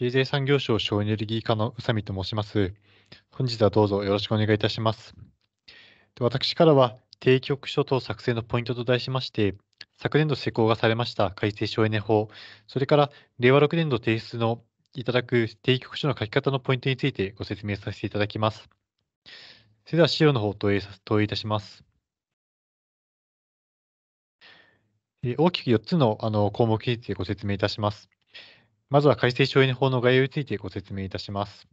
経済産業省省エネルギー課の宇佐美と申します。本日はどうぞよろしくお願いいたします。私からは、定期局所等作成のポイントと題しまして、昨年度施行がされました改正省エネ法、それから令和6年度提出のいただく定期局所の書き方のポイントについてご説明させていただきます。それでは資料の方を投影投影いたします。大きく4つの項目についてご説明いたします。まずは改正省エネ法の概要についてご説明いたします。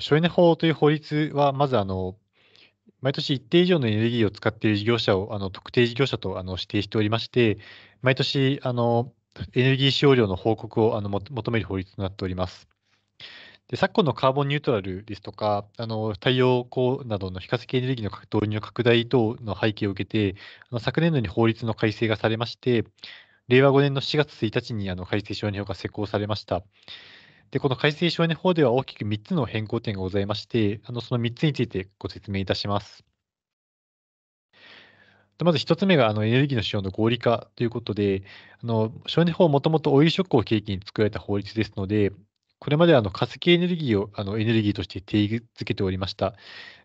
省エネ法という法律は、まずあの毎年一定以上のエネルギーを使っている事業者をあの特定事業者とあの指定しておりまして、毎年あのエネルギー使用量の報告をあの求める法律となっております。で昨今のカーボンニュートラルですとか、あの太陽光などの非化石エネルギーの導入の拡大等の背景を受けて、あの昨年度に法律の改正がされまして、令和5年の4月1日にあの改正承認法が施行されました。で、この改正少年法では大きく3つの変更点がございまして、あのその3つについてご説明いたします。でまず1つ目があのエネルギーの使用の合理化ということで、あの少年法はもともとオイルショックを契機に作られた法律ですので、これまであの化石エネルギーをあのエネルギーとして定義づけておりました。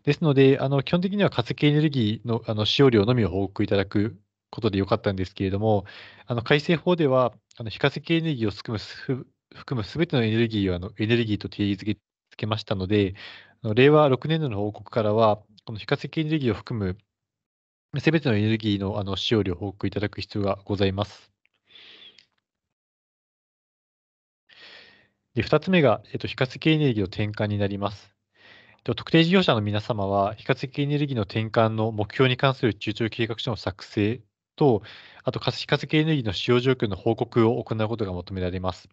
ですので、あの基本的には化石エネルギーのあの使用量のみを報告いただくことでよかったんですけれども、あの改正法では、あの非化石エネルギーを含むす含むすべてのエネルギーをあのエネルギーと定義づけつけましたので、あの令和6年度の報告からは、この非化石エネルギーを含むすべてのエネルギーのあの使用量を報告いただく必要がございます。で2つ目が、えっと、非化石エネルギーの転換になります。特定事業者の皆様は、非化石エネルギーの転換の目標に関する中長計画書の作成と、あと可視化エネルギーの使用状況の報告を行うことが求められます。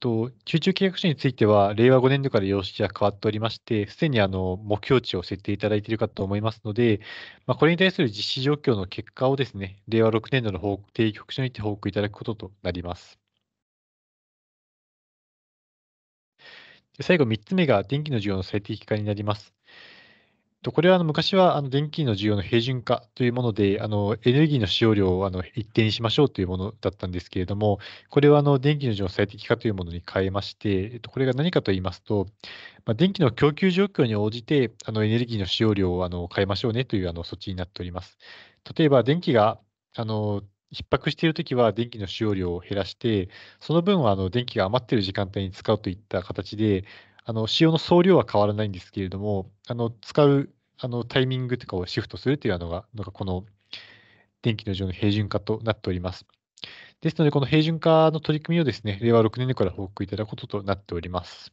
と、集中契約書については、令和5年度から様式が変わっておりまして、すでにあの目標値を設定いただいているかと思いますので、まあ、これに対する実施状況の結果をですね、令和6年度の報告定局書にて報告いただくこととなります。最後3つ目が電気の需要の最適化になります。と、これはあの昔はあの電気の需要の平準化というもので、あのエネルギーの使用量をあの一定にしましょうというものだったんですけれども、これはあの電気の需要最適化というものに変えまして、えっと、これが何かと言いますと、まあ、電気の供給状況に応じてあのエネルギーの使用量をあの変えましょうねというあの措置になっております。例えば電気があの逼迫しているときは電気の使用量を減らして、その分はあの電気が余っている時間帯に使うといった形で、あの使用の総量は変わらないんですけれども、あの使うあのタイミングとかをシフトするというのが、のがこの電気の上の平準化となっております。ですので、この平準化の取り組みをですね、令和6年度から報告いただくこととなっております。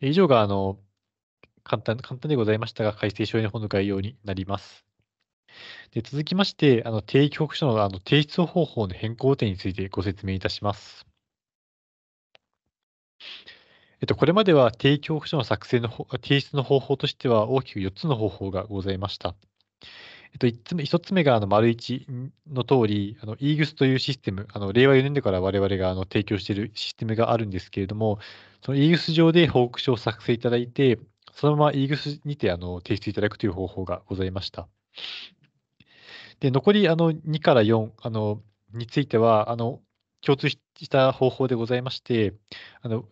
以上があの簡単簡単でございましたが、改正省令法の概要になります。で続きまして、あの定期報告書のあの提出方法の変更点についてご説明いたします。えっと、これまでは定期報告書の作成のほ提出の方法としては大きく4つの方法がございました。えっと、1, つ目1つ目があの丸1の通り、あの EGUS というシステム、あの令和4年度から我々があの提供しているシステムがあるんですけれども、その EGUS 上で報告書を作成いただいて、そのまま EGUS にてあの提出いただくという方法がございました。で残りあの2から4あのについてはあの、共通した方法でございまして、あの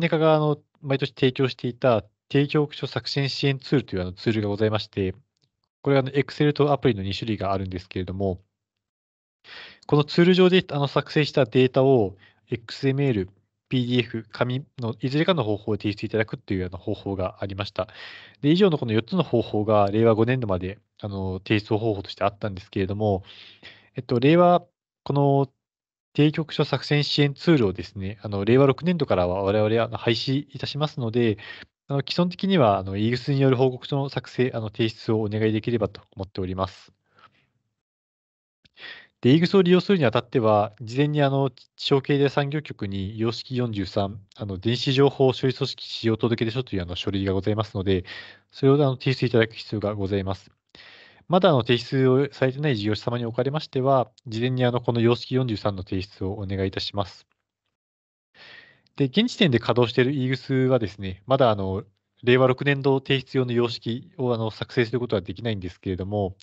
ネ化が側の毎年提供していた提供書作成支援ツールというあのツールがございまして、これは Excel とアプリの2種類があるんですけれども、このツール上であの作成したデータを XML、PDF、紙のいずれかの方法を提出いただくというような方法がありました。で以上のこの4つの方法が令和5年度まであの提出方法としてあったんですけれども、えっと、令和この低局所作戦支援ツールをですね、あの令和6年度からは我々は廃止いたしますので、あの基本的にはあのイギリスによる報告書の作成、あの提出をお願いできればと思っております。で、イーグスを利用するにあたっては、事前にあの地方経済産業局に様式43、あの電子情報処理組織使用届出書というあの書類がございますので、それをあの提出いただく必要がございます。まだの提出をされてない事業者様におかれましては、事前にあのこの様式43の提出をお願いいたします。で、現時点で稼働している EGS はですね、まだあの令和6年度提出用の様式をあの作成することはできないんですけれども、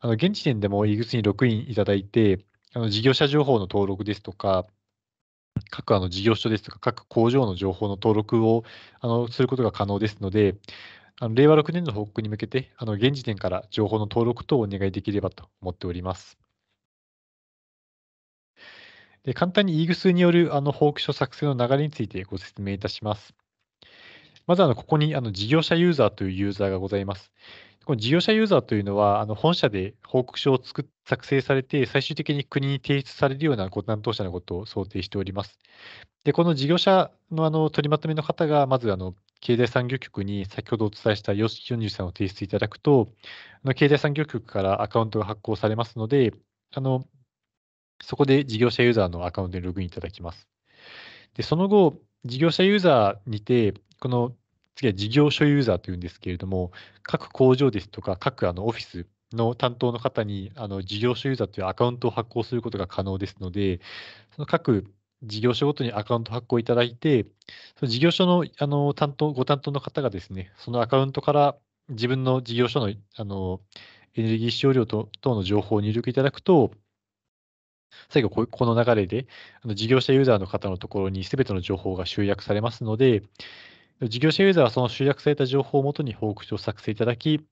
あの現時点でも EGS にログインいただいて、あの事業者情報の登録ですとか、各あの事業所ですとか、各工場の情報の登録をあのすることが可能ですので、あの令和6年の報告に向けて、あの現時点から情報の登録等をお願いできればと思っております。で簡単に e グスによるあの報告書作成の流れについてご説明いたします。まずあの、ここにあの事業者ユーザーというユーザーがございます。この事業者ユーザーというのは、あの本社で報告書を作作成されて、最終的に国に提出されるようなご担当者のことを想定しております。で、この事業者のあの取りまとめの方が、まずあの経済産業局に先ほどお伝えした43を提出いただくと、あの経済産業局からアカウントが発行されますので、あのそこで事業者ユーザーのアカウントにログインいただきます。で、その後、事業者ユーザーにて、この次は事業所ユーザーというんですけれども、各工場ですとか、各あのオフィスの担当の方にあの事業所ユーザーというアカウントを発行することが可能ですので、その各事業所ごとにアカウント発行いただいて、その事業所のあの担当ご担当の方がですね、そのアカウントから自分の事業所のあのエネルギー使用量等の情報を入力いただくと、最後、この流れで、あの事業者ユーザーの方のところにすべての情報が集約されますので、事業者ユーザーはその集約された情報をもとに報告書を作成いただき、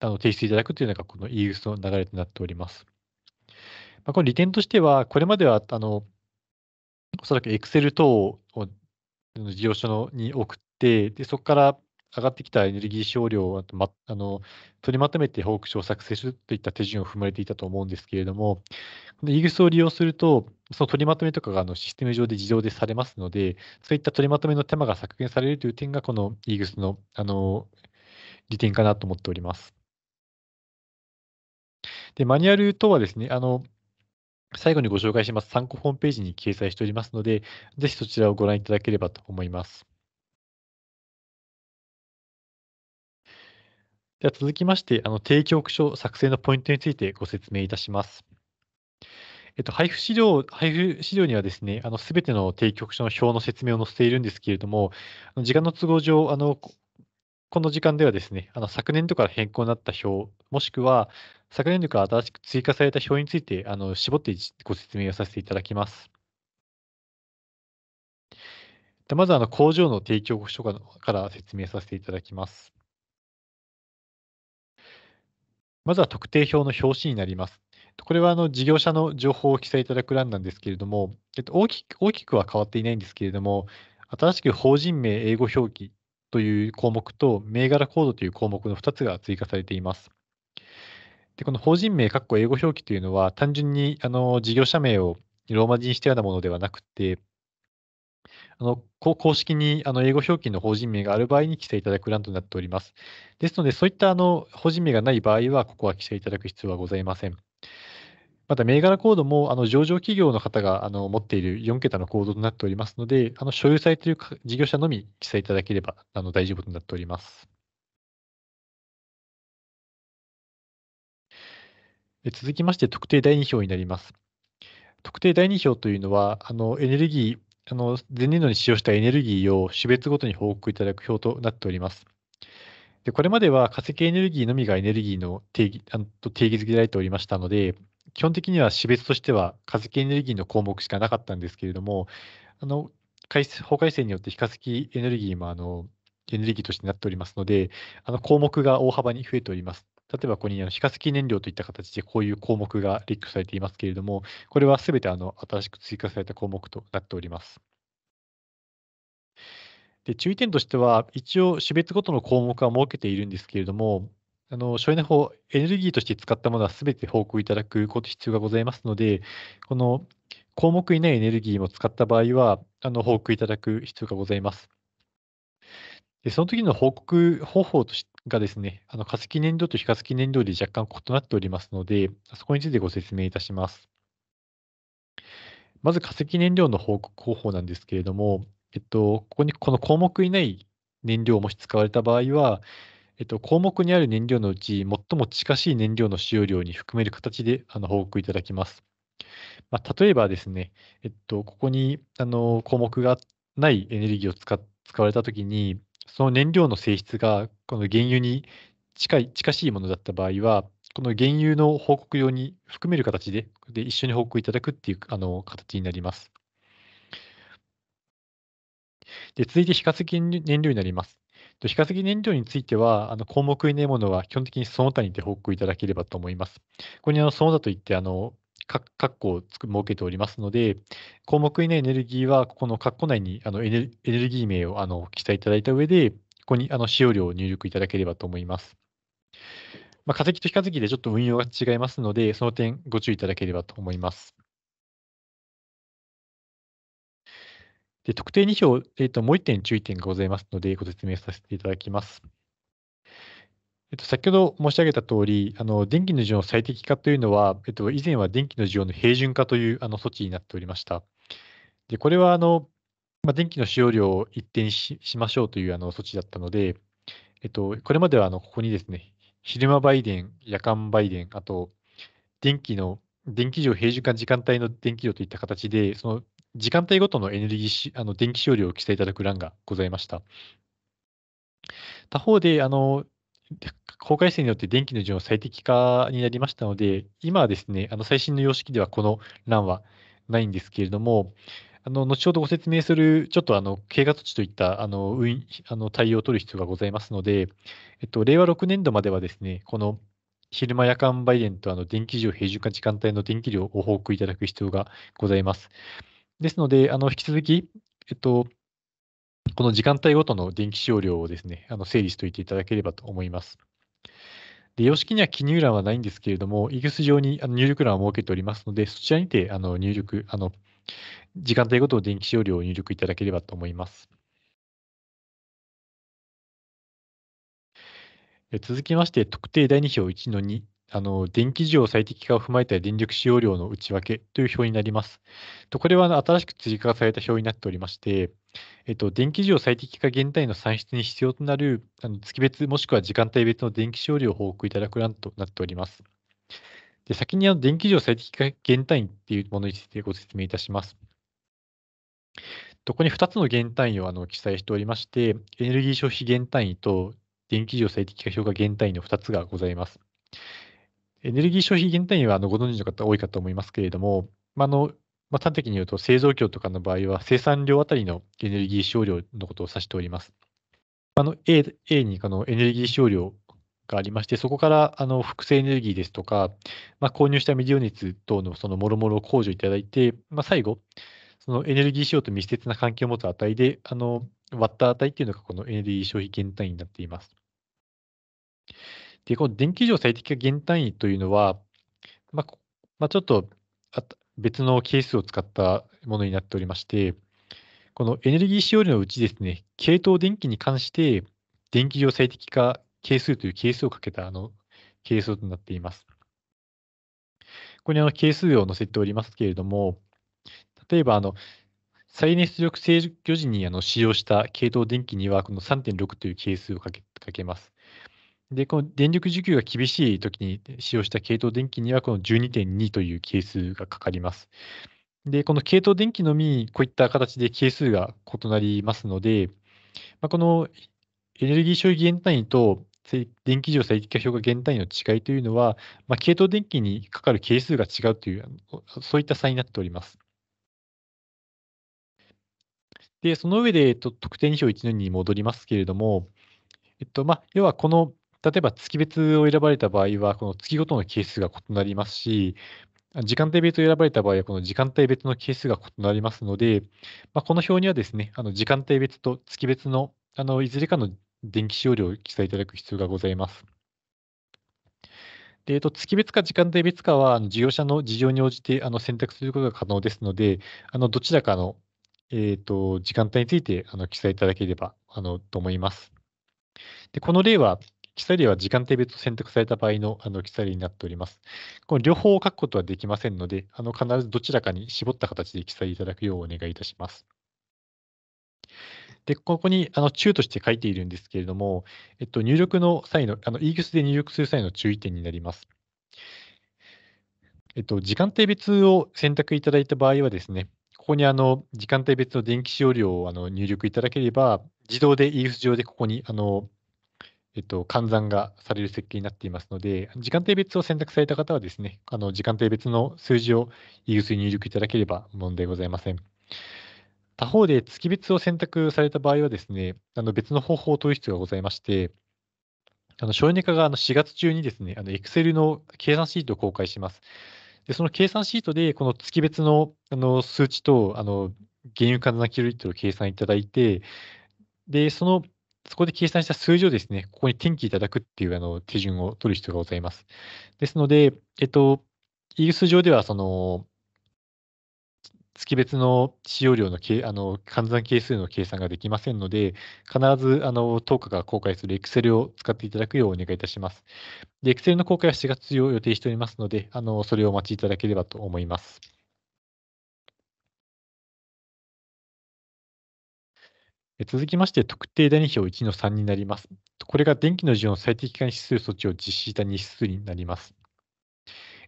あの提出いただくというのがこの EUS の流れとなっております。まあ、この利点としては、これまではあのおそらく Excel 等を事業所のに送って、でそこから上がってきたエネルギー使量を、ま、あの取りまとめて報告書を作成するといった手順を踏まれていたと思うんですけれども、イグスを利用すると、その取りまとめとかがあのシステム上で自動でされますので、そういった取りまとめの手間が削減されるという点が、このイグスのあの利点かなと思っております。で、マニュアル等はですね、あの最後にご紹介します参考ホームページに掲載しておりますので、ぜひそちらをご覧いただければと思います。では続きまして、あの提供オ作成のポイントについてご説明いたします。えっと、配布資料、配布資料にはですね、あの、すべての提供書の表の説明を載せているんですけれども、時間の都合上、あの、この時間ではですね、あの、昨年度から変更になった表、もしくは、昨年度から新しく追加された表について、あの、絞ってご説明をさせていただきます。まず、あの、工場の提供書から説明させていただきます。まずは特定表の表紙になります。これはあの事業者の情報を記載いただく欄なんですけれども、えっと、大きく大きくは変わっていないんですけれども、新しく法人名英語表記という項目と、銘柄コードという項目の2つが追加されています。でこの法人名、英語表記というのは、単純にあの事業者名をローマ字にしたようなものではなくて、あの公式にあの英語表記の法人名がある場合に規制いただく欄となっております。ですので、そういったあの法人名がない場合は、ここは規制いただく必要はございません。また、銘柄コードもあの上場企業の方があの持っている4桁のコードとなっておりますので、あの所有されている事業者のみ記載いただければあの大丈夫となっております。続きまして、特定第2票になります。特定第2票というのは、あのエネルギーあの前年度に使用したエネルギーを種別ごとに報告いただく表となっております。でこれまでは化石エネルギーのみがエネルギーの定義あの定義づけられておりましたので、基本的には種別としては化石エネルギーの項目しかなかったんですけれども、あの法改正によって非化石エネルギーもあのエネルギーとしてなっておりますので、あの項目が大幅に増えております。例えばここにあの非化石燃料といった形でこういう項目が列挙されていますけれども、これはすべてあの新しく追加された項目となっております。で注意点としては、一応、種別ごとの項目は設けているんですけれども、あの省エネ法、エネルギーとして使ったものはすべて報告いただくこと必要がございますので、この項目以内エネルギーも使った場合は、あの報告いただく必要がございます。でその時の報告方法としがですね、あの化石燃料と非化石燃料で若干異なっておりますので、そこについてご説明いたします。まず化石燃料の報告方法なんですけれども、えっと、ここにこの項目以内燃料をもし使われた場合は、えっと、項目にある燃料のうち最も近しい燃料の使用量に含める形であの報告いただきます。まあ、例えばですね、えっと、ここにあの項目がないエネルギーを使われたときに、その燃料の性質がこの原油に近い近しいものだった場合は、この原油の報告用に含める形でで一緒に報告いただくっていうあの形になります。で続いて、非化石燃料になります。非化石燃料については、あの項目にないものは基本的にその他にて報告いただければと思います。ここにあのその他といってあの、か括弧をつ設けておりますので、項目以内エネルギーは、ここの括弧内にあのエネルギー名をあの記載いただいた上で、ここにあの使用量を入力いただければと思います。まあ、化石と非化石でちょっと運用が違いますので、その点ご注意いただければと思います。で特定2票、えーと、もう1点注意点がございますので、ご説明させていただきます。えっと、先ほど申し上げた通り、あの電気の需要の最適化というのは、えっと、以前は電気の需要の平準化というあの措置になっておりました。でこれはあの、まあ、電気の使用量を一定にしましょうというあの措置だったので、えっと、これまではあのここにですね、昼間売電、夜間売電、あと電気の電気量平準化時間帯の電気量といった形で、その時間帯ごとのエネルギーあの電気使用量を記載いただく欄がございました。他方で、あの公開数によって電気の順要最適化になりましたので、今はですね、あの最新の様式ではこの欄はないんですけれども、あの後ほどご説明する、ちょっとあの経過措置といったあのあの対応を取る必要がございますので、えっと、令和6年度まではですね、この昼間夜間売電とあの電気需要平準化時間帯の電気量を報告いただく必要がございます。ですので、あの引き続き、えっと、この時間帯ごとの電気使用量をですね、あの整理しておいていただければと思います。で様式には記入欄はないんですけれども、イグス上に入力欄を設けておりますので、そちらにてあの入力、あの時間帯ごとの電気使用量を入力いただければと思います。続きまして、特定第2表1の2、あの電気需要最適化を踏まえた電力使用量の内訳という表になります。とこれは新しく追加された表になっておりまして、えっと、電気需要最適化現代の算出に必要となるあの月別もしくは時間帯別の電気使用量を報告いただく欄となっております。で先にあの電気需要最適化現単位っていうものについてご説明いたします。ここに2つの減単位をあの記載しておりまして、エネルギー消費減単位と電気需要最適化評価減単位の2つがございます。エネルギー消費減単位はあのご存知の方多いかと思いますけれども、まあ、のまあ、端的に言うと製造業とかの場合は生産量あたりのエネルギー使用量のことを指しております。あの A, A にこのエネルギー使用量がありまして、そこからあの複製エネルギーですとか、まあ、購入した未利用熱等のそのもろもろを控除いただいて、まあ、最後、そのエネルギー使用と密接な関係を持つ値で、あの割った値っていうのがこのエネルギー消費減単位になっています。で、この電気上最適化減単位というのは、まあ、まあ、ちょっと別の係数を使ったものになっておりまして、このエネルギー使用量のうちですね、系統電気に関して、電気量最適化係数という係数をかけたあの係数となっています。ここにあの係数を載せておりますけれども、例えばあの再熱力制御時にあの使用した系統電気には、この3.6という係数をかけかけます。で、この電力需給が厳しい時に使用した系統電気には、この12.2という係数がかかります。で、この系統電気のみこういった形で係数が異なりますので、まあ、このエネルギー消費減単位と電気要最適化評が減単位の違いというのは、まあ、系統電気にかかる係数が違うという、そういった差になっております。で、その上で、えっと、特定2表1の2に戻りますけれども、えっとまあ、要はこの例えば月別を選ばれた場合は、この月ごとの係数が異なりますし、時間帯別を選ばれた場合は、この時間帯別の係数が異なりますので、まあ、この表にはですね、あの時間帯別と月別のあのいずれかの電気使用量を記載いただく必要がございます。でえっと、月別か時間帯別かは、事業者の事情に応じてあの選択することが可能ですので、あのどちらかの、えーと、と時間帯についてあの記載いただければあのと思います。でこの例は、記載例は時間定別と選択された場合のあの記載例になっております。この両方を書くことはできませんので、あの必ずどちらかに絞った形で記載いただくようお願いいたします。で、ここにあの中として書いているんですけれども、えっと、入力の際の、あの EGIS で入力する際の注意点になります。えっと、時間定別を選択いただいた場合はですね、ここにあの時間帯別の電気使用量をあの入力いただければ、自動で EGIS 上でここにあのえっと、換算がされる設計になっていますので、時間定別を選択された方はですね、あの時間定別の数字をイグスに入力いただければ問題ございません。他方で月別を選択された場合はですね、あの別の方法を問う必要がございまして、あの省エネ化があの4月中にですね、Excel の計算シートを公開します。でその計算シートで、この月別のあの数値とあの原油換算キロリットルを計算いただいて、でそのそこで計算した数字をですね、ここに転記いただくっていうあの手順を取る必要がございます。ですので、えっと、イギリス上では、その、月別の使用量のあの換算係数の計算ができませんので、必ずあの当価が公開する Excel を使っていただくようお願いいたします。Excel の公開は7月を予定しておりますので、あのそれをお待ちいただければと思います。続きまして、特定代表1の3になります。これが電気の需要の最適化に資する措置を実施した日数になります。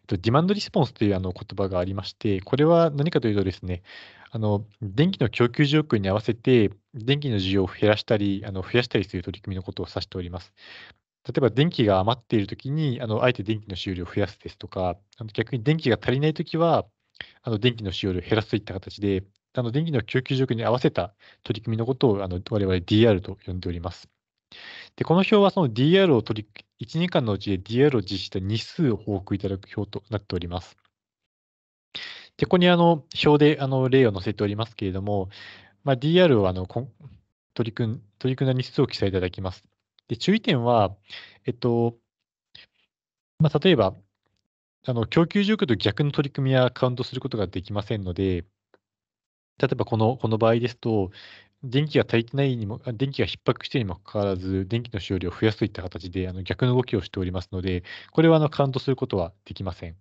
ディマンドリスポンスというあの言葉がありまして、これは何かというとですね、あの電気の供給状況に合わせて、電気の需要を減らしたり、あの増やしたりする取り組みのことを指しております。例えば電気が余っているときにあの、あえて電気の使用量を増やすですとか、あの逆に電気が足りないときは、あの電気の使用量を減らすといった形で、あの電気の供給状況に合わせた取り組みのことをあの我々 DR と呼んでおります。でこの表はその DR を取り、1年間のうちで DR を実施した日数を報告いただく表となっております。でここにあの表であの例を載せておりますけれども、まあ、DR をあの取り組ん取り組んだ日数を記載いただきます。で注意点は、えっとまあ、例えばあの供給状況と逆の取り組みはカウントすることができませんので、例えばこのこの場合ですと、電気が足りてないにも、電気が逼迫してにもかかわらず、電気の使用量を増やすといった形であの逆の動きをしておりますので、これはあのカウントすることはできません。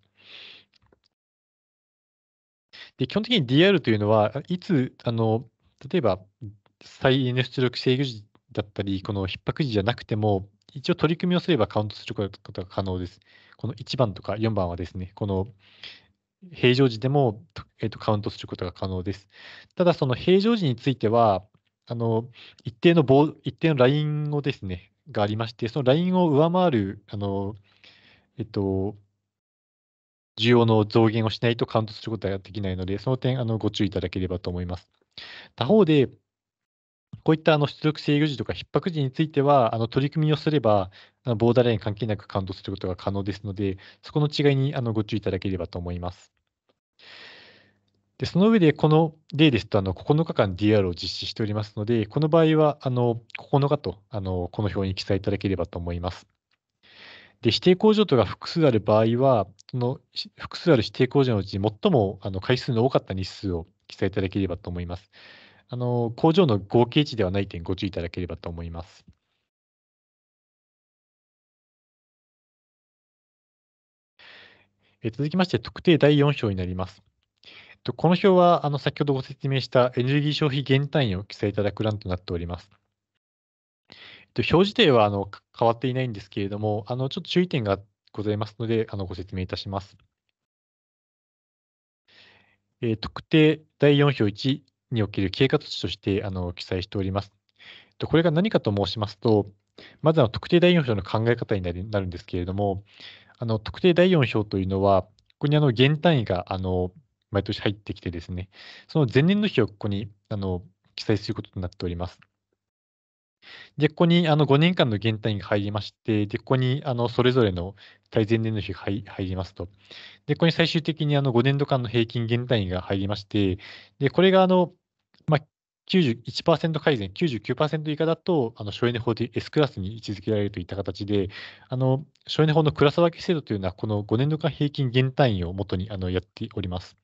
で基本的に DR というのは、いつ、あの例えば再エネ出力制御時だったり、この逼迫時じゃなくても、一応取り組みをすればカウントすることが可能です。この1番とか4番はですね、この平常時でも、えー、とカウントすることが可能です。ただ、その平常時については、あの一定の棒一定のラインをですね、がありまして、そのラインを上回る、あのえっと、需要の増減をしないとカウントすることができないので、その点、あのご注意いただければと思います。他方で、こういったあの出力制御時とか逼迫時については、あの取り組みをすれば、あのボーダーライン関係なく感動することが可能ですので、そこの違いにあのご注意いただければと思います。でその上で、この例ですとあの9日間 DR を実施しておりますので、この場合はあの9日とあのこの表に記載いただければと思います。で指定工場とが複数ある場合は、その複数ある指定工場のうち最もあの回数の多かった日数を記載いただければと思います。あの工場の合計値ではない点ご注意いただければと思います。え続きまして、特定第4章になります。この表はあの先ほどご説明したエネルギー消費減単位を記載いただく欄となっております。表示体はあの変わっていないんですけれども、あのちょっと注意点がございますので、あのご説明いたします。え特定第4表1、における経過措置としてあの記載しております。これが何かと申しますと、まずは特定第4表の考え方になるんですけれども、あの特定第4表というのは、ここにあの単位があの毎年入ってきてですね、その前年の日をここにあの記載することになっております。で、ここにあの5年間の減単位が入りまして、で、ここにあのそれぞれの対前年度比が入りますと。で、ここに最終的にあの5年度間の平均減単位が入りまして、で、これがあの、まあ、91%改善、99%以下だと、あの省エネ法で S クラスに位置づけられるといった形で、あの省エネ法のクラス分け制度というのは、この5年度間平均減単位をもとにあのやっております。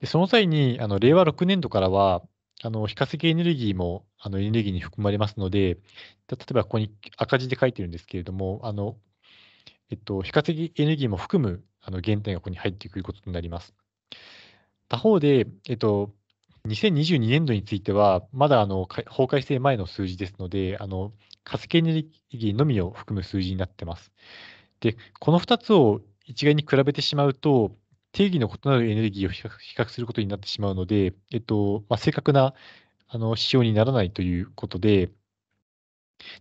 でその際にあの、令和6年度からは、あの非化石エネルギーもあのエネルギーに含まれますので、例えばここに赤字で書いてるんですけれども、あのえっと、非化石エネルギーも含むあの原点がここに入ってくることになります。他方で、えっと、2022年度については、まだあの法改正前の数字ですので、あの化石エネルギーのみを含む数字になってます。で、この2つを一概に比べてしまうと、定義の異なるエネルギーを比較することになってしまうので、えっとまあ、正確なあの指標にならないということで、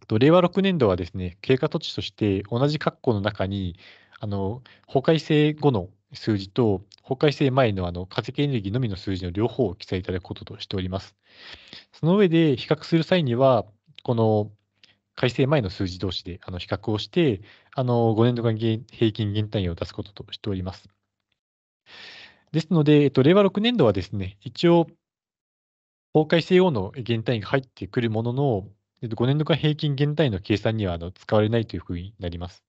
令和6年度はですね、経過措置として同じ括弧の中に、あの法改正後の数字と法改正前のあの化石エネルギーのみの数字の両方を記載いただくこととしております。その上で比較する際には、この改正前の数字同士であの比較をして、あの5年度間平均減単位を出すこととしております。ですので、えっと、令和6年度はですね、一応、法改正後の減単位が入ってくるものの、5年度間平均減単位の計算にはあの使われないというふうになります。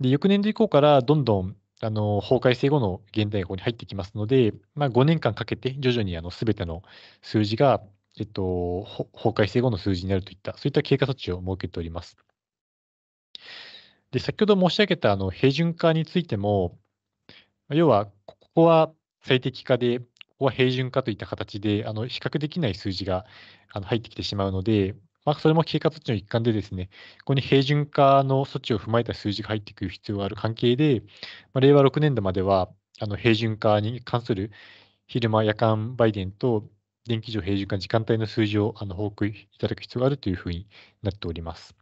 で翌年度以降から、どんどんあの法改正後の減単位がここに入ってきますので、まあ、5年間かけて徐々にすべての数字が、えっと、法改正後の数字になるといった、そういった経過措置を設けております。で先ほど申し上げたあの平準化についても、要はここは最適化で、ここは平準化といった形で、あの比較できない数字があの入ってきてしまうので、まあ、それも経過措置の一環で、ですねここに平準化の措置を踏まえた数字が入ってくる必要がある関係で、まあ、令和6年度までは、あの平準化に関する昼間、夜間売電と電気上平準化時間帯の数字をあの報告いただく必要があるというふうになっております。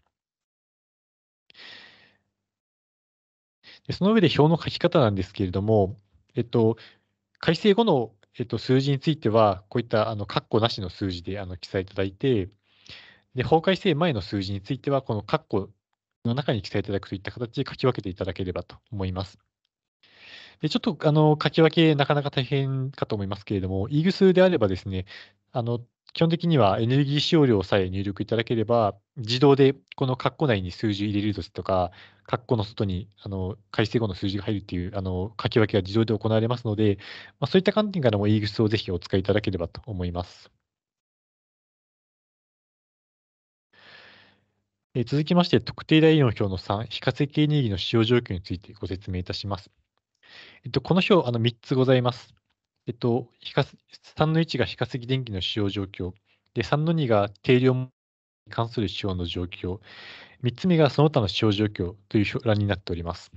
でその上で表の書き方なんですけれども、えっと、改正後の、えっと、数字については、こういったあの括弧なしの数字であの記載いただいて、で法改正前の数字については、この括弧の中に記載いただくといった形で書き分けていただければと思います。でちょっとあの書き分け、なかなか大変かと思いますけれども、イーグスであればですね、あの基本的にはエネルギー使用量さえ入力いただければ、自動でこの括弧内に数字入れるとすとか、括弧の外にあの改正後の数字が入るっていうあの書き分けが自動で行われますので、まあ、そういった観点からも EGS をぜひお使いいただければと思います。え続きまして、特定代用表の3、非化石エネルギーの使用状況についてご説明いたします。えっと、この表、あの3つございます。えっと、3の1が非化石電気の使用状況、で3の2が定量に関する使用の状況、3つ目がその他の使用状況という欄になっております。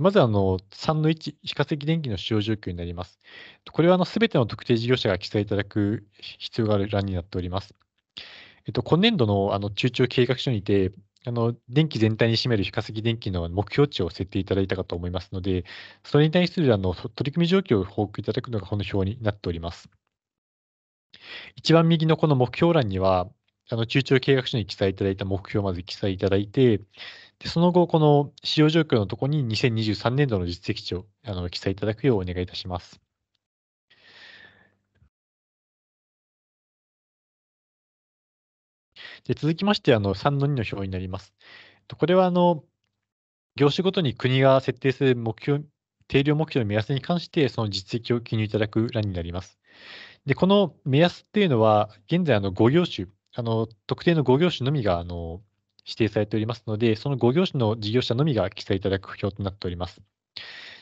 まずあの3の1、非化石電気の使用状況になります。これはすべての特定事業者が記載いただく必要がある欄になっております。えっと、今年度のあの中長計画書にて、あの電気全体に占める非稼ぎ電気の目標値を設定いただいたかと思いますので、それに対するあの取り組み状況を報告いただくのがこの表になっております。一番右のこの目標欄には、あの中長契約書に記載いただいた目標をまず記載いただいて、でその後、この使用状況のところに2023年度の実績値をあの記載いただくようお願いいたします。で続きまして、あの3の2の表になります。これはあの業種ごとに国が設定する目標、定量目標の目安に関して、その実績を記入いただく欄になります。で、この目安っていうのは、現在あの5業種、あの特定の5業種のみがあの指定されておりますので、その5業種の事業者のみが記載いただく表となっております。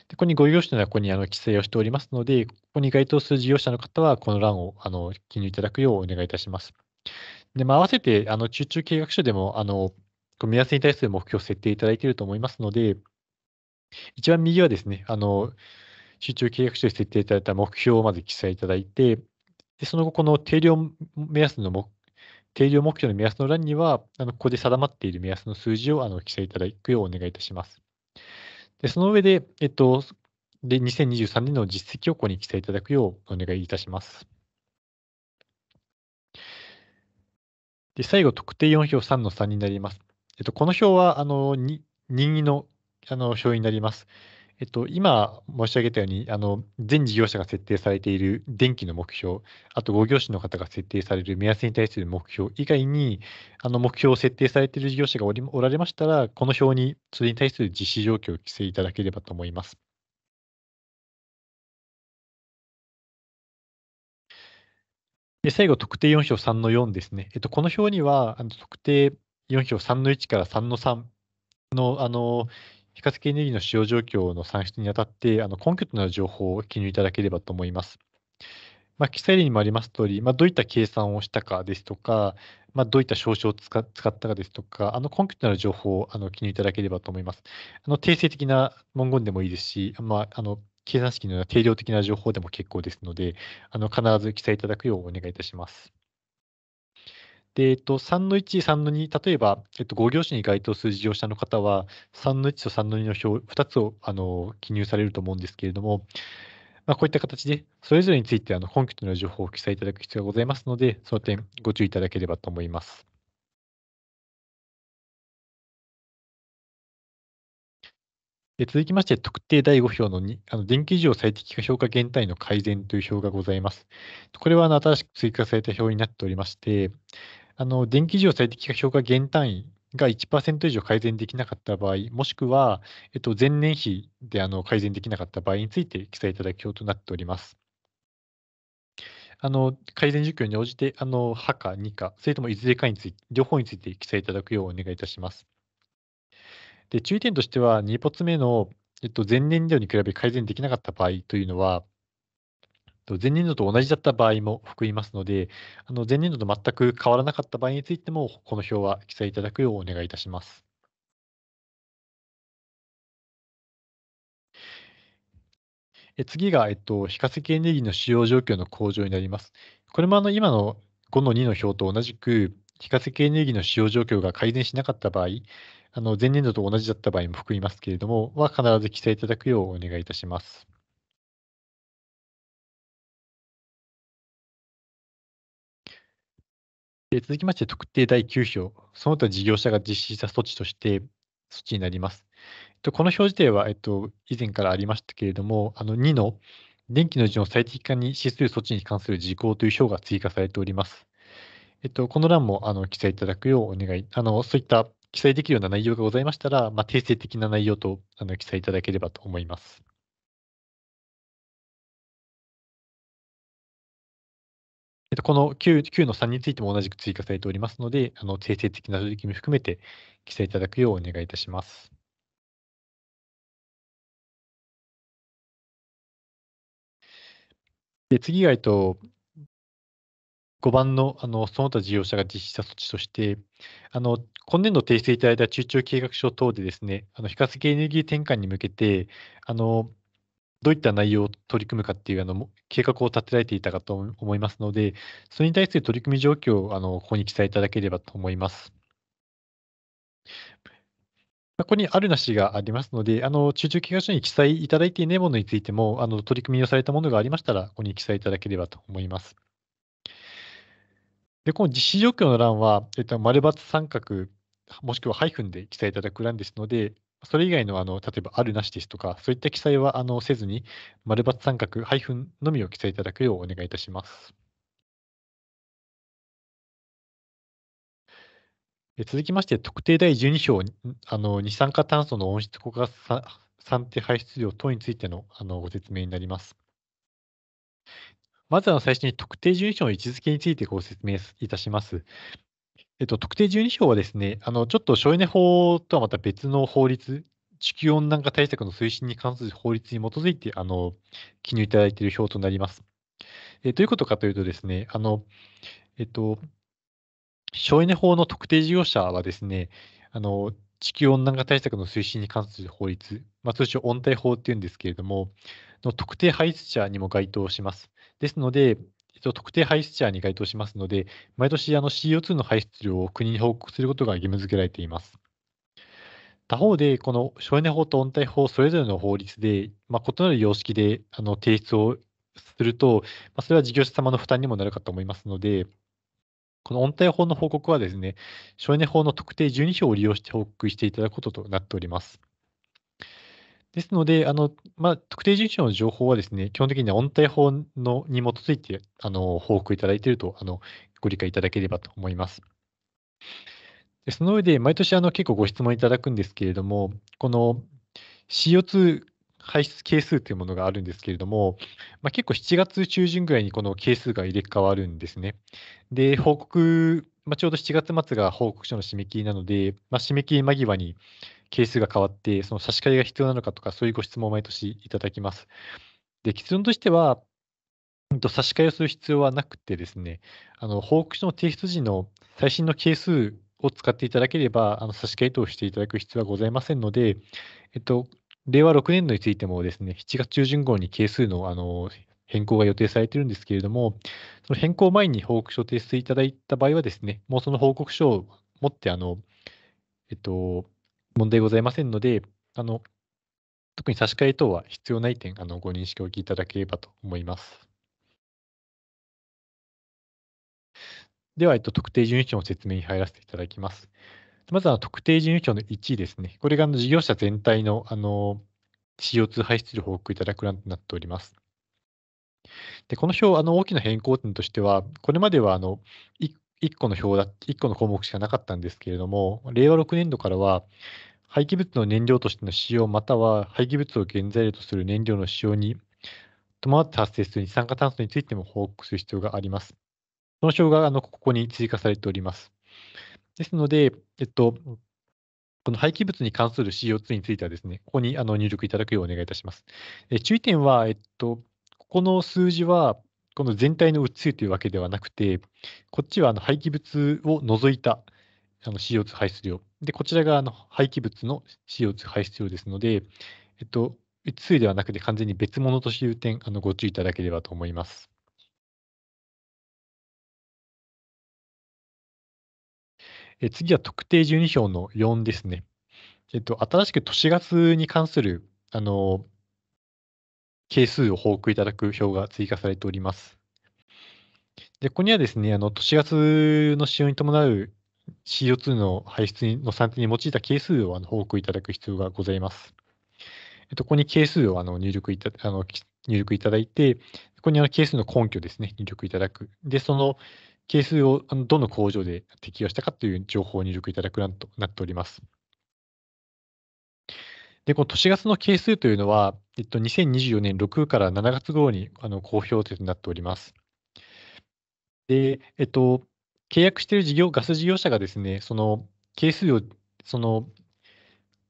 でここに5業種というのはここにあの記載をしておりますので、ここに該当する事業者の方は、この欄をあの記入いただくようお願いいたします。で、まあ、合わせて、あの、中中計画書でも、あの、目安に対する目標を設定いただいていると思いますので、一番右はですね、あの、集中契約書で設定いただいた目標をまず記載いただいて、でその後、この定量目安の目定量目標の目安の欄には、あのここで定まっている目安の数字をあの記載いただくようお願いいたします。でその上で、えっと、で2023年の実績をここに記載いただくようお願いいたします。で最後、特定4票3の3になります。えっと、この表はあの任意のあの表になります。えっと、今申し上げたようにあの、全事業者が設定されている電気の目標、あと5業種の方が設定される目安に対する目標以外に、あの目標を設定されている事業者がおりおられましたら、この表にそれに対する実施状況を記載いただければと思います。で、最後、特定4票3の4ですね。えっと、この表には、あの特定4票3の1から3の3の、あの、比較エネルギーの使用状況の算出にあたって、あの根拠となる情報を記入いただければと思います。まあ、記載例にもあります通り、まあ、どういった計算をしたかですとか、まあ、どういった証書を使ったかですとか、あの根拠となる情報をあの記入いただければと思います。あの定性的な文言でもいいですし、まあ、あの計算式のような定量的な情報でも結構ですので、あの必ず記載いただくようお願いいたします。で、えっと、3の1、3の2、例えば、えっと、5業種に該当する事業者の方は、3の1と3の2の表、2つをあの記入されると思うんですけれども、まあ、こういった形で、それぞれについてあの根拠となる情報を記載いただく必要がございますので、その点、ご注意いただければと思います。続きまして、特定第5表のにあの電気事要最適化評価減単位の改善という表がございます。これはあの新しく追加された表になっておりまして、あの電気事要最適化評価減単位が1%以上改善できなかった場合、もしくは、えっと、前年比であの改善できなかった場合について記載いただく表となっております。あの改善状況に応じて、あの、はか、2か、それともいずれかについて、両方について記載いただくようお願いいたします。で、注意点としては、2発目の、えっと、前年度に比べ改善できなかった場合というのは、前年度と同じだった場合も含みますので、あの前年度と全く変わらなかった場合についても、この表は記載いただくようお願いいたします。え次が、えっと、非化石エネルギーの使用状況の向上になります。これもあの今の5の2の表と同じく、非化石エネルギーの使用状況が改善しなかった場合、あの前年度と同じだった場合も含みますけれども、は必ず記載いただくようお願いいたします。続きまして、特定第9票、その他事業者が実施した措置として、措置になります。この表示では、えっと、以前からありましたけれども、あの2の電気のうちの最適化に資する措置に関する事項という表が追加されております。えっと、この欄もあの記載いただくようお願い、あのそういった記載できるような内容がございましたら、まあ、定性的な内容とあの記載いただければと思います。えっと、この 9, 9の3についても同じく追加されておりますので、あの定性的な取り組含めて記載いただくようお願いいたします。で次が、えっと、5番のあのその他事業者が実施した措置として、あの今年度提出いただいた中長計画書等で、ですねあの非化石エネルギー転換に向けて、あのどういった内容を取り組むかっていうあの計画を立てられていたかと思いますので、それに対する取り組み状況をあのここに記載いただければと思います。ここにあるなしがありますので、あの中長期画書に記載いただいていないものについても、あの取り組みをされたものがありましたら、ここに記載いただければと思います。で、この実施状況の欄は、えっと、丸×三角、もしくはハイフンで記載いただく欄ですので、それ以外のあの例えばあるなしですとか、そういった記載はあのせずに、丸×三角、ハイフンのみを記載いただくようお願いいたします。続きまして、特定第12章、あの二酸化炭素の温室効果算定排出量等についてのあのご説明になります。まずは最初に特定12章の位置づけについてご説明いたします。えっと、特定12章はですね、あのちょっと省エネ法とはまた別の法律、地球温暖化対策の推進に関する法律に基づいてあの記入いただいている表となります。えどういうことかというとですね、あのえっと、省エネ法の特定事業者はですね、あの地球温暖化対策の推進に関する法律、まあ、通称温帯法っていうんですけれども、の特定排出者にも該当します。ですので、特定排出者に該当しますので、毎年あの CO2 の排出量を国に報告することが義務付けられています。他方で、この省エネ法と温帯法、それぞれの法律で、まあ、異なる様式であの提出をすると、まあ、それは事業者様の負担にもなるかと思いますので、この温帯法の報告はですね、省エネ法の特定12票を利用して報告していただくこととなっております。ですので、あのまあ、特定人種の情報はですね、基本的には温帯法のに基づいてあの報告いただいているとあのご理解いただければと思います。でその上で、毎年あの結構ご質問いただくんですけれども、この CO2 排出係数というものがあるんですけれども、まあ、結構7月中旬ぐらいにこの係数が入れ替わるんですね。で、報告、まあ、ちょうど7月末が報告書の締め切りなので、まあ、締め切り間際に係数が変わって、その差し替えが必要なのかとか、そういうご質問を毎年いただきます。で、結論としては、差し替えをする必要はなくてですね、あの報告書の提出時の最新の係数を使っていただければ、あの差し替え等をしていただく必要はございませんので、えっと、令和6年度についてもですね、7月中旬号に係数のあの変更が予定されているんですけれども、その変更前に報告書を提出いただいた場合はですね、もうその報告書を持って、あの、えっと、問題ございませんので、あの特に差し替え等は必要ない点、あのご認識をお聞きいただければと思います。では、えっと、特定事務所の説明に入らせていただきます。まずは特定事務所の1位ですね。これがあの事業者全体のあの CO2 排出量報告いただく欄となっております。でこの表、あの大きな変更点としては、これまではあの1個の表だ、1個の項目しかなかったんですけれども、令和6年度からは、廃棄物の燃料としての使用、または廃棄物を原材料とする燃料の使用に伴って発生する二酸化炭素についても報告する必要があります。その章があのここに追加されております。ですので、えっと、この廃棄物に関する CO2 についてはですね、ここにあの入力いただくようお願いいたします。え注意点は、えっと、ここの数字は、この全体の宇宙というわけではなくて、こっちはあの廃棄物を除いたあの CO2 排出量。で、こちらがの廃棄物の CO2 排出量ですので、えっと、宇宙ではなくて完全に別物という点、あのご注意いただければと思います。え次は特定12票の4ですね。えっと、新しく都市ガスに関する、あの、係数を報告いただく表が追加されております。で、ここにはですね、あの、都市ガスの使用に伴う CO2 の排出の算定に用いた係数をあの報告いただく必要がございます。えっと、ここに係数をあの入力いたあの入力いただいて、ここにあの係数の根拠ですね、入力いただく。で、その係数をあのどの工場で適用したかという情報を入力いただくなとなっております。で、この都市ガスの係数というのは、えっと、2024年6から7月号にあの公表となっております。で、えっと、契約している事業、ガス事業者がですね、その係数を、その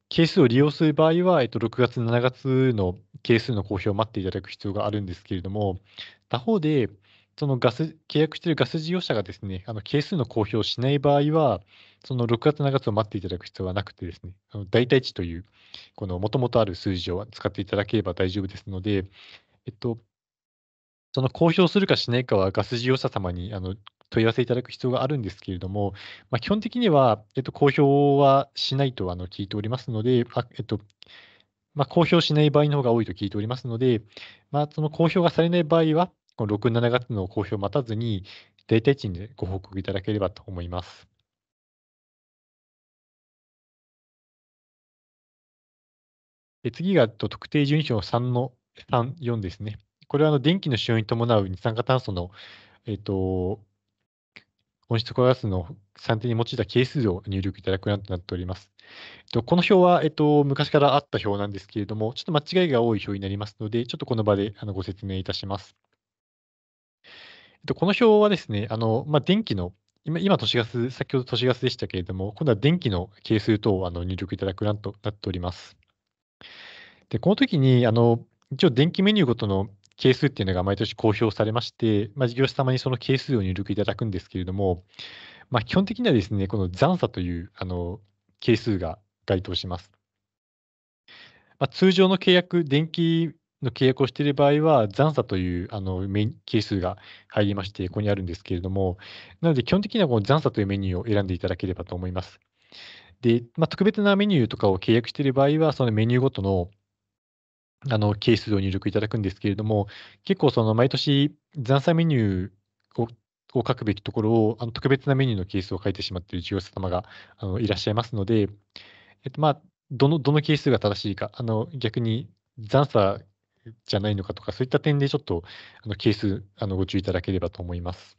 係数を利用する場合は、えっと、6月、7月の係数の公表を待っていただく必要があるんですけれども、他方で、そのガス契約しているガス事業者がですね、あの係数の公表をしない場合は、その6月、7月を待っていただく必要はなくてですね、代替値という、このもともとある数字を使っていただければ大丈夫ですので、えっと、その公表するかしないかはガス事業者様にあの問い合わせいただく必要があるんですけれども、まあ、基本的には、えっと、公表はしないとあの聞いておりますので、あえっとまあ、公表しない場合の方が多いと聞いておりますので、まあ、その公表がされない場合は、この6、7月の公表を待たずに、代替値にご報告いただければと思います。で次が特定順位表3の3、4ですね。これはあの電気の使用に伴う二酸化炭素の、えーと、温室効果ガスの算定に用いた係数を入力いただくようになっております。この表は、えっと、昔からあった表なんですけれども、ちょっと間違いが多い表になりますので、ちょっとこの場であのご説明いたします。この表はですね、あのまあ、電気の今、今都市ガス、先ほど都市ガスでしたけれども、今度は電気の係数等をあの入力いただく欄となっております。で、この時に、あの、一応電気メニューごとの係数っていうのが毎年公表されまして、まあ、事業者様にその係数を入力いただくんですけれども、まあ、基本的にはですね、この残差というあの係数が該当します。まあ、通常の契約、電気の契約をしている場合は、残差というあの係数が入りまして、ここにあるんですけれども、なので基本的にはこの残差というメニューを選んでいただければと思います。で、まあ、特別なメニューとかを契約している場合は、そのメニューごとのあの係数を入力いただくんですけれども、結構その毎年、残差メニューをを書くべきところをあの特別なメニューの係数を書いてしまっている事業者様があのいらっしゃいますので、えっと、まあどのどの係数が正しいか、あの逆に残差じゃないのかとか、そういった点でちょっとあの係数あのご注意いただければと思います。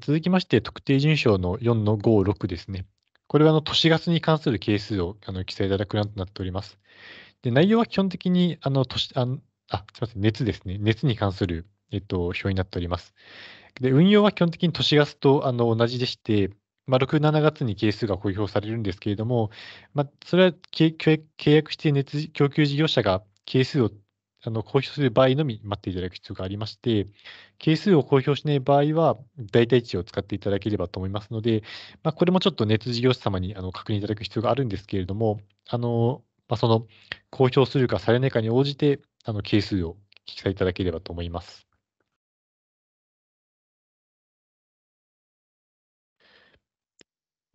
続きまして、特定事務所の4の5、6ですね。これはあの都市ガスに関する係数をあの記載いただくようになっております。で内容は基本的にあの都市ああ、すみません、熱ですね。熱に関する、えっと、表になっております。で運用は基本的に都市ガスとあの同じでして、まあ、6、7月に係数が公表されるんですけれども、まあ、それは契約して熱供給事業者が係数をあの公表する場合のみ待っていただく必要がありまして、係数を公表しない場合は、代替値を使っていただければと思いますので、まあ、これもちょっとネット事業者様にあの確認いただく必要があるんですけれども、あのまあ、その公表するかされないかに応じて、あの係数を記載いただければと思います。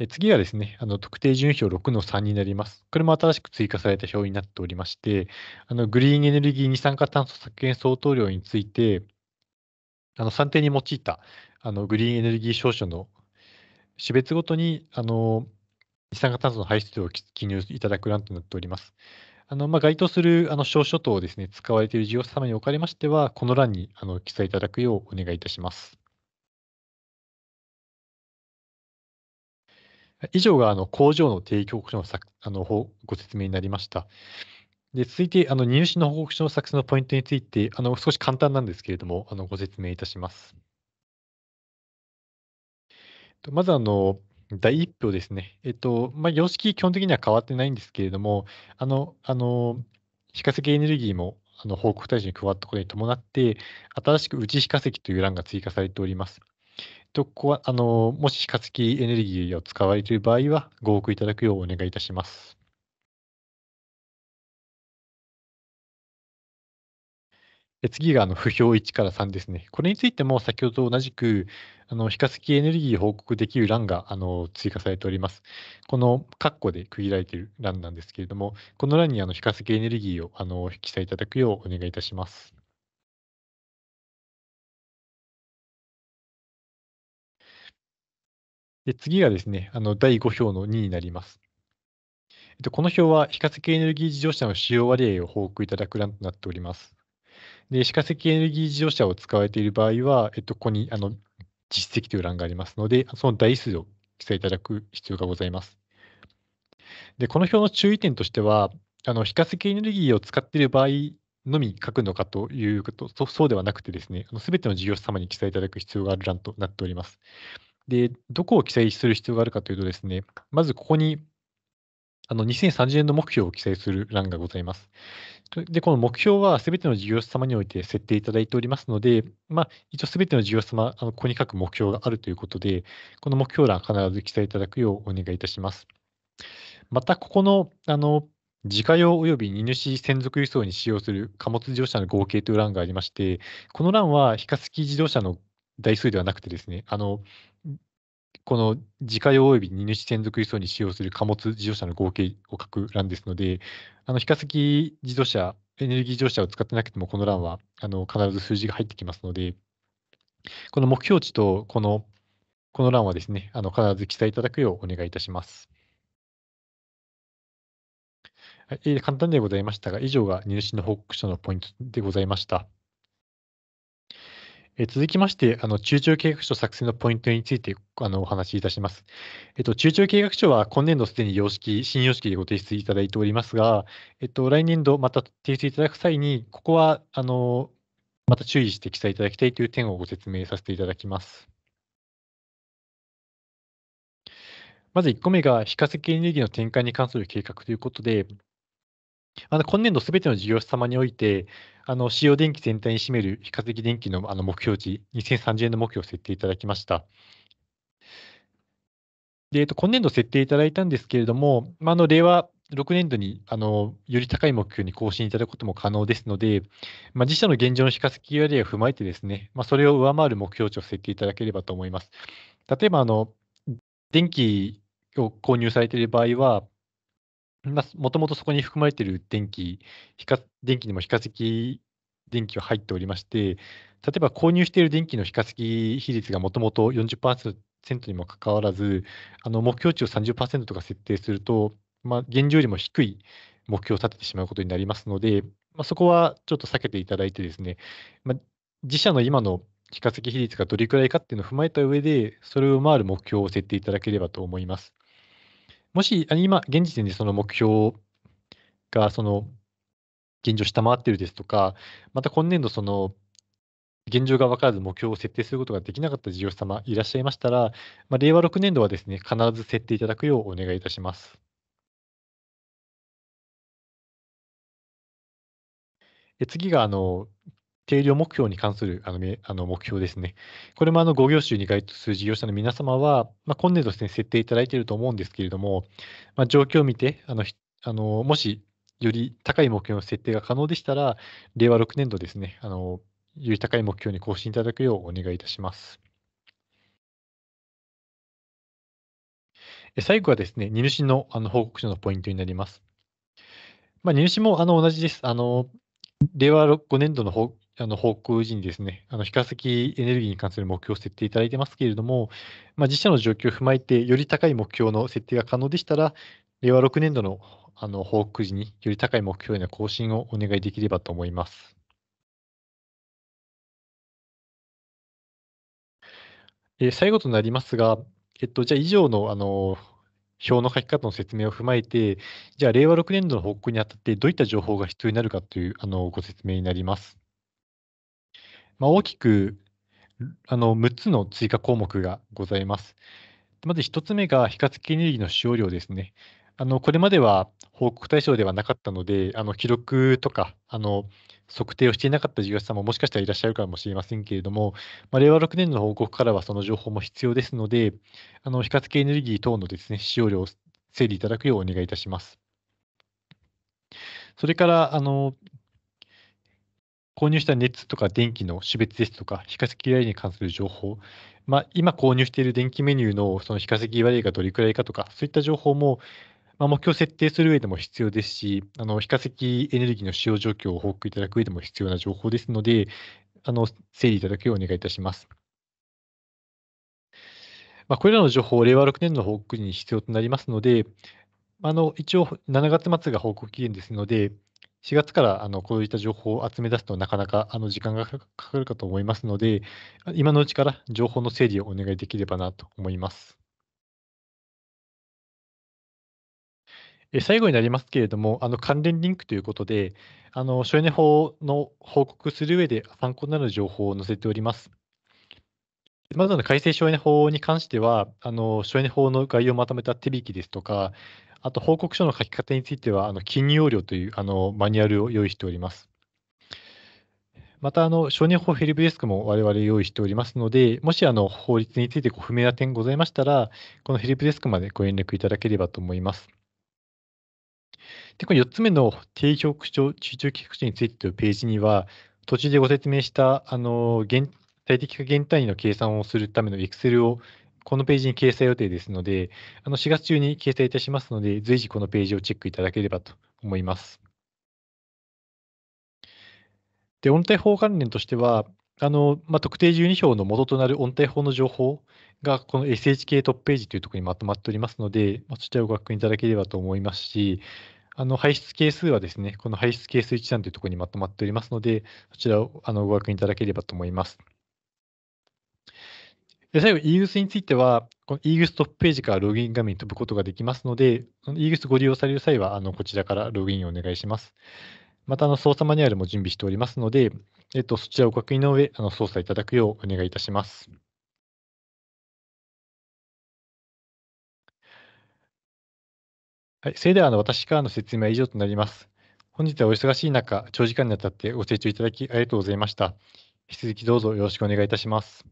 次はですね、あの特定順表6の3になります。これも新しく追加された表になっておりまして、あのグリーンエネルギー二酸化炭素削減相当量について、あの算定に用いたあのグリーンエネルギー証書の種別ごとにあの二酸化炭素の排出量を記入いただく欄となっております。あのまあ、該当するあの証書等をですね、使われている事業者様におかれましては、この欄にあの記載いただくようお願いいたします。以上があの工場の提供報告書のさあのご説明になりました。で続いて、あの入試の報告書の作成のポイントについて、あの少し簡単なんですけれども、あのご説明いたします。まずあの、第1票ですね。えっと、まあ、様式、基本的には変わってないんですけれども、あの、あの、非化石エネルギーもあの報告対象に加わったことに伴って、新しく内非化石という欄が追加されております。トコア、あの、もし、火付きエネルギーを使われている場合は、ご報告いただくようお願いいたします。次があの不評1から3ですね。これについても先ほどと同じく、あの非化石エネルギー報告できる欄があの追加されております。この括弧で区切られている欄なんですけれども、この欄にあの非化石エネルギーをあの記載いただくようお願いいたします。で次がですね、あの第5票の2になります。えっと、この表は非化石エネルギー自動車の使用割合を報告いただく欄となっております。で、非化石エネルギー自動車を使われている場合は、えっと、ここにあの実績という欄がありますので、その台数を記載いただく必要がございます。で、この表の注意点としては、あの非化石エネルギーを使っている場合のみ書くのかということ、そうではなくてですね、すべての事業者様に記載いただく必要がある欄となっております。で、どこを記載する必要があるかというとですね、まずここにあの2030年度目標を記載する欄がございます。で、この目標はすべての事業者様において設定いただいておりますので、まあ、一応すべての事業者様、あのここに書く目標があるということで、この目標欄必ず記載いただくようお願いいたします。また、ここの、あの、自家用及び荷主専属輸送に使用する貨物自動車の合計という欄がありまして、この欄は、非化石自動車の台数ではなくてですね、あの、この自家用及び荷主専属輸送に使用する貨物自動車の合計を書く欄ですので、あの、比較的自動車、エネルギー自動車を使ってなくても、この欄はあの必ず数字が入ってきますので、この目標値とこのこの欄はですね、あの必ず記載いただくようお願いいたします。はい、え簡単でございましたが、以上が荷主の報告書のポイントでございました。え続きまして、あの中長計画書作成のポイントについてあのお話しいたします。えっと、中長計画書は今年度すでに様式、新様式でご提出いただいておりますが、えっと、来年度また提出いただく際に、ここはあのまた注意して記載いただきたいという点をご説明させていただきます。まず1個目が非化石エネルギーの転換に関する計画ということで、あの今年度すべての事業者様において、あの使用電気全体に占める非化石電気のあの目標値、2030年の目標を設定いただきました。で、えっと、今年度設定いただいたんですけれども、まあ、あの令和6年度にあのより高い目標に更新いただくことも可能ですので、まあ、自社の現状の化石的割合を踏まえてですね、まあ、それを上回る目標値を設定いただければと思います。例えば、あの電気を購入されている場合は、まあ、もともとそこに含まれている電気、電気にも非化石電気は入っておりまして、例えば購入している電気の非化石比率がもともと40%にもかかわらず、あの目標値を30%とか設定すると、まあ、現状よりも低い目標を立ててしまうことになりますので、まあ、そこはちょっと避けていただいてですね、まあ、自社の今の非化石比率がどれくらいかっていうのを踏まえた上で、それを回る目標を設定いただければと思います。もし、今、現時点でその目標が、その、現状下回ってるですとか、また今年度、その、現状が分からず目標を設定することができなかった事業者様いらっしゃいましたら、まあ、令和6年度はですね、必ず設定いただくようお願いいたします。え次があの定量目標に関するあのあの目標ですね。これもあの5業種に該当する事業者の皆様は、まあ、今年度ですね、設定いただいていると思うんですけれども、まあ、状況を見て、あのあのもしより高い目標の設定が可能でしたら、令和6年度ですね、あのより高い目標に更新いただくようお願いいたします。最後はですね、荷主のあの報告書のポイントになります。まあ、荷主もあの同じです。あの令和5年度の報あの報告時にですね、あの非化石エネルギーに関する目標を設定いただいてますけれども、まあ、自社の状況を踏まえて、より高い目標の設定が可能でしたら、令和6年度のあの報告時により高い目標への更新をお願いできればと思います。え最後となりますが、えっと、じゃあ以上のあの表の書き方の説明を踏まえて、じゃあ令和6年度の報告にあたってどういった情報が必要になるかというあのご説明になります。まあ、大きくあの6つの追加項目がございます。まず1つ目が、非活的エネルギーの使用量ですね。あのこれまでは報告対象ではなかったので、あの記録とかあの測定をしていなかった事業者さんももしかしたらいらっしゃるかもしれませんけれども、まあ、令和6年の報告からはその情報も必要ですので、あの比較的エネルギー等のです、ね、使用量を整理いただくようお願いいたします。それから、あの購入した熱とか電気の種別ですとか、非化石割合に関する情報、まあ、今購入している電気メニューのその非化石割合がどれくらいかとか、そういった情報も、まあ、目標設定する上でも必要ですし、あの非化石エネルギーの使用状況を報告いただく上でも必要な情報ですので、あの整理いただくようお願いいたします。まあ、これらの情報令和6年の報告に必要となりますので、あの一応7月末が報告期限ですので、4月からあのこういった情報を集め出すとなかなかあの時間がかかるかと思いますので、今のうちから情報の整理をお願いできればなと思います。最後になりますけれども、あの関連リンクということで、あの省エネ法の報告する上で参考になる情報を載せております。まずの改正省エネ法に関しては、あの省エネ法の概要をまとめた手引きですとか、あと報告書の書き方については、あの記入要領というあのマニュアルを用意しております。また、あの少年法ヘルプデスクも我々用意しておりますので、もしあの法律について不明な点ございましたら、このヘルプデスクまでご連絡いただければと思います。で、この4つ目の定評価調、中中期口についてというページには、途中でご説明したあの具体的化減単位の計算をするための Excel をこのページに掲載予定ですので、あの4月中に掲載いたしますので、随時このページをチェックいただければと思います。で、音体法関連としては、あのまあ、特定12票の元となる音体法の情報が、この SHK トップページというところにまとまっておりますので、まあ、そちらをご確認いただければと思いますし、あの排出係数はですね、この排出係数一覧というところにまとまっておりますので、そちらをあのご確認いただければと思います。で最後、EGS については、この EGS トップページからログイン画面に飛ぶことができますので、EGS ご利用される際は、あのこちらからログインをお願いします。また、あの操作マニュアルも準備しておりますので、えっと、そちらをご確認の上、あの操作いただくようお願いいたします。はい、それではあの私からの説明は以上となります。本日はお忙しい中、長時間にわたってご清聴いただきありがとうございました。引き続きどうぞよろしくお願いいたします。